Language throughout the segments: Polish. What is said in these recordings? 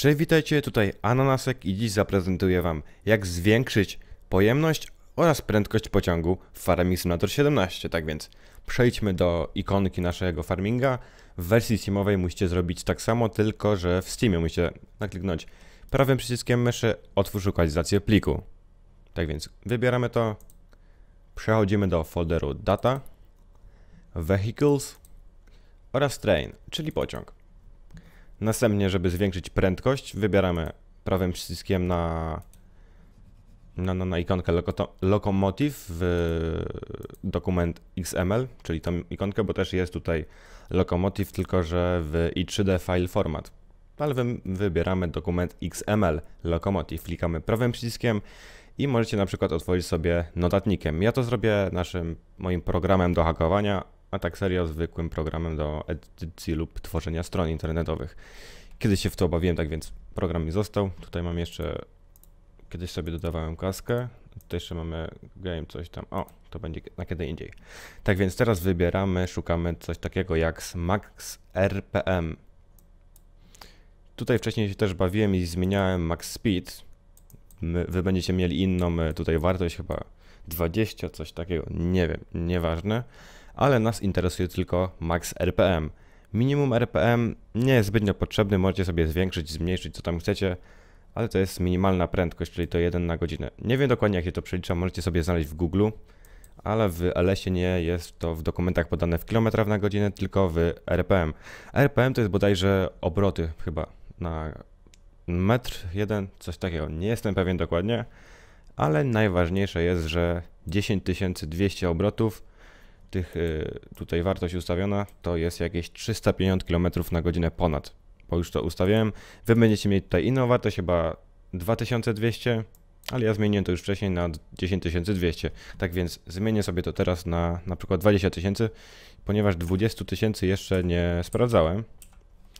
Cześć, witajcie, tutaj Ananasek i dziś zaprezentuję Wam, jak zwiększyć pojemność oraz prędkość pociągu w Farming Simulator 17. Tak więc przejdźmy do ikonki naszego farminga. W wersji Steamowej musicie zrobić tak samo, tylko że w Steamie musicie nakliknąć prawym przyciskiem myszy otwórz lokalizację pliku. Tak więc wybieramy to, przechodzimy do folderu Data, Vehicles oraz Train, czyli pociąg. Następnie, żeby zwiększyć prędkość, wybieramy prawym przyciskiem na, na, na, na ikonkę lokoto, lokomotyw w dokument XML, czyli tą ikonkę, bo też jest tutaj lokomotyw, tylko że w i3D file format. Ale wy, wybieramy dokument XML lokomotyw, klikamy prawym przyciskiem i możecie na przykład otworzyć sobie notatnikiem. Ja to zrobię naszym moim programem do hakowania, a tak serio zwykłym programem do edycji lub tworzenia stron internetowych. Kiedyś się w to obawiłem, tak więc program mi został. Tutaj mam jeszcze, kiedyś sobie dodawałem kaskę. Tutaj jeszcze mamy game coś tam, o, to będzie na kiedy indziej. Tak więc teraz wybieramy, szukamy coś takiego jak max RPM. Tutaj wcześniej się też bawiłem i zmieniałem max speed. My, wy będziecie mieli inną e, tutaj wartość, chyba 20, coś takiego, nie wiem, nieważne ale nas interesuje tylko max RPM. Minimum RPM nie jest zbytnio potrzebny, możecie sobie zwiększyć, zmniejszyć co tam chcecie, ale to jest minimalna prędkość, czyli to 1 na godzinę. Nie wiem dokładnie jak się to przelicza, możecie sobie znaleźć w Google, ale w ls nie jest to w dokumentach podane w kilometrach na godzinę, tylko w RPM. RPM to jest bodajże obroty chyba na metr jeden, coś takiego. Nie jestem pewien dokładnie, ale najważniejsze jest, że 10200 obrotów tych y, tutaj wartość ustawiona to jest jakieś 350 km na godzinę ponad, bo już to ustawiałem. Wy będziecie mieć tutaj inną wartość, chyba 2200, ale ja zmieniłem to już wcześniej na 10200. Tak więc zmienię sobie to teraz na na przykład 20 tysięcy, ponieważ 20 tysięcy jeszcze nie sprawdzałem,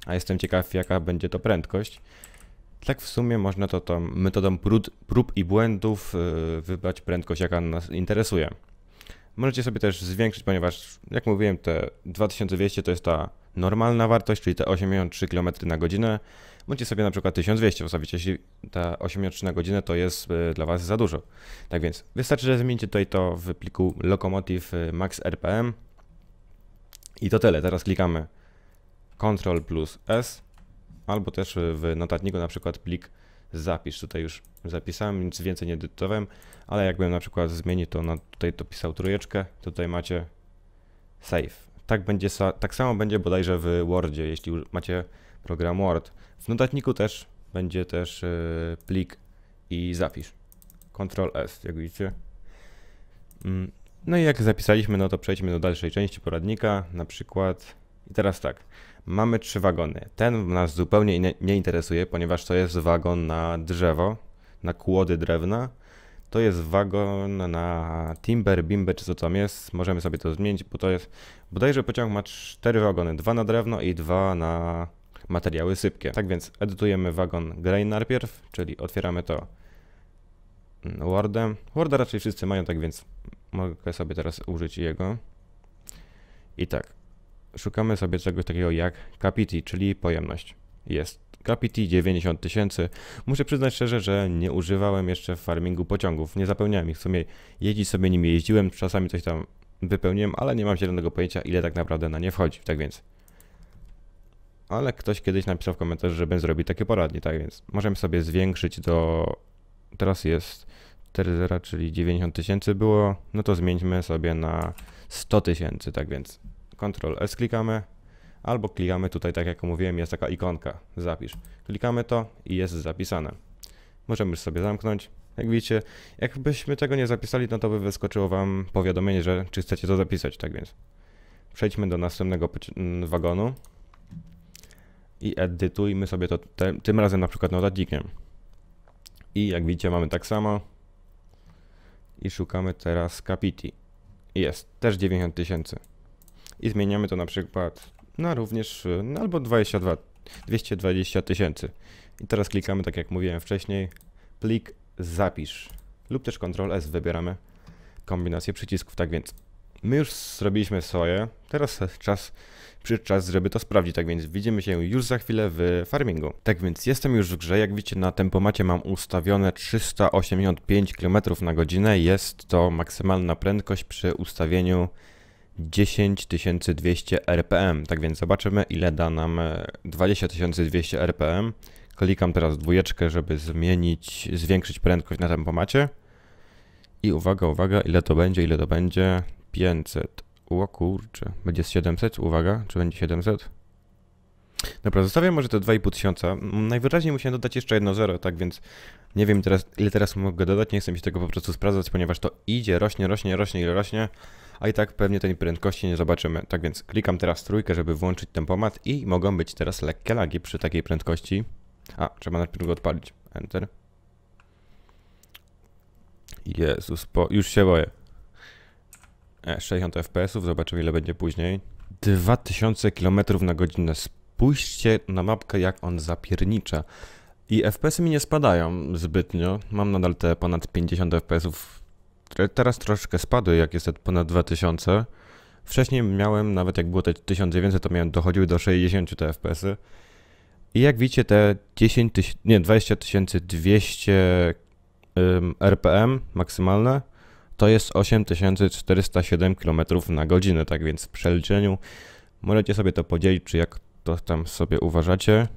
a jestem ciekaw jaka będzie to prędkość. Tak w sumie można to tą metodą prób, prób i błędów y, wybrać prędkość jaka nas interesuje. Możecie sobie też zwiększyć, ponieważ jak mówiłem, te 2200 to jest ta normalna wartość, czyli te 83 km na godzinę. Możecie sobie na przykład 1200 postawić, jeśli ta 83 na godzinę to jest e, dla Was za dużo. Tak więc wystarczy, że zmienicie tutaj to w pliku lokomotiv e, max rpm. I to tyle. Teraz klikamy Ctrl plus S albo też w notatniku na przykład plik zapisz. Tutaj już zapisałem, nic więcej nie edytowałem, ale jakbym na przykład zmienił to na tutaj dopisał trójeczkę, tutaj macie save. Tak, będzie, tak samo będzie bodajże w Wordzie, jeśli macie program Word. W notatniku też będzie też y, plik i zapisz. Ctrl S, jak widzicie. Mm, no i jak zapisaliśmy, no to przejdźmy do dalszej części poradnika, na przykład i teraz tak, mamy trzy wagony. Ten nas zupełnie nie, interesuje, ponieważ to jest wagon na drzewo, na kłody drewna. To jest wagon na timber, bimber czy co tam jest. Możemy sobie to zmienić, bo to jest... Bodajże pociąg ma cztery wagony, dwa na drewno i dwa na materiały sypkie. Tak więc edytujemy wagon grain najpierw, czyli otwieramy to Wordem. Worda raczej wszyscy mają, tak więc mogę sobie teraz użyć jego. I tak, szukamy sobie czegoś takiego jak capacity, czyli pojemność. Jest capacity 90 tysięcy. Muszę przyznać szczerze, że nie używałem jeszcze w farmingu pociągów, nie zapełniałem ich w sumie. Jeździć sobie nimi jeździłem, czasami coś tam wypełniłem, ale nie mam zielonego pojęcia ile tak naprawdę na nie wchodzi, tak więc. Ale ktoś kiedyś napisał w komentarzu, żebym zrobił takie poradnie, tak więc możemy sobie zwiększyć do... Teraz jest 4,0, czyli 90 tysięcy było, no to zmieńmy sobie na 100 tysięcy, tak więc Ctrl S klikamy, albo klikamy tutaj, tak jak mówiłem, jest taka ikonka, zapisz. Klikamy to i jest zapisane. Możemy już sobie zamknąć. Jak widzicie, jakbyśmy tego nie zapisali, no to by wyskoczyło wam powiadomienie, że czy chcecie to zapisać, tak więc. Przejdźmy do następnego mm, wagonu i edytujmy sobie to te, tym razem na przykład notatnikiem. I jak widzicie mamy tak samo i szukamy teraz Capiti. Jest, też 90 tysięcy i zmieniamy to na przykład na również y, no albo 22, 220 tysięcy. I teraz klikamy, tak jak mówiłem wcześniej, plik zapisz lub też Ctrl S wybieramy kombinację przycisków. Tak więc my już zrobiliśmy swoje, teraz czas czas, żeby to sprawdzić, tak więc widzimy się już za chwilę w farmingu. Tak więc jestem już w grze, jak widzicie na tempomacie mam ustawione 385 km na godzinę, jest to maksymalna prędkość przy ustawieniu 10200 RPM. Tak więc zobaczymy ile da nam 20200 e, RPM. Klikam teraz dwójeczkę, żeby zmienić, zwiększyć prędkość na tempomacie. I uwaga, uwaga, ile to będzie, ile to będzie? 500. O kurczę, będzie z 700? Uwaga, czy będzie 700? Dobra, zostawiam może te 2500. tysiąca. Mm, najwyraźniej musiałem dodać jeszcze jedno zero, tak więc nie wiem teraz, ile teraz mogę dodać, nie chcę mi się tego po prostu sprawdzać, ponieważ to idzie, rośnie, rośnie, rośnie, ile rośnie. rośnie a i tak pewnie tej prędkości nie zobaczymy. Tak więc klikam teraz trójkę, żeby włączyć tempomat i mogą być teraz lekkie lagi przy takiej prędkości. A, trzeba najpierw go odpalić. Enter. Jezus, po... już się boję. 60 e, fps, zobaczymy ile będzie później. 2000 km na godzinę. Spójrzcie na mapkę jak on zapiernicza. I FPS-y mi nie spadają zbytnio. Mam nadal te ponad 50 FPS-ów E, teraz troszkę spadły, jak jest ponad 2000. Wcześniej miałem, nawet jak było te 1900, to miałem, dochodziły do 60 te FPS-y. I jak widzicie, te 10 000, nie, 20 200 RPM maksymalne to jest 8407 km na godzinę, tak więc w przeliczeniu możecie sobie to podzielić, czy jak to tam sobie uważacie,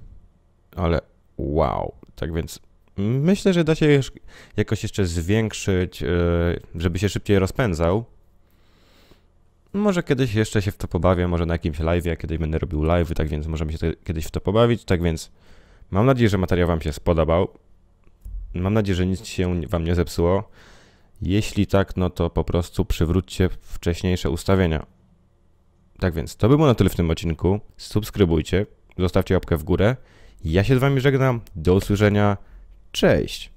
ale wow, tak więc Myślę, że da się jakoś jeszcze zwiększyć, e, żeby się szybciej rozpędzał. Może kiedyś jeszcze się w to pobawię, może na jakimś live, ja kiedyś będę robił live, tak więc możemy się kiedyś w to pobawić. Tak więc mam nadzieję, że materiał Wam się spodobał. Mam nadzieję, że nic się Wam nie zepsuło. Jeśli tak, no to po prostu przywróćcie wcześniejsze ustawienia. Tak więc to by było na tyle w tym odcinku. Subskrybujcie, zostawcie łapkę w górę. Ja się z Wami żegnam. Do usłyszenia. Cześć!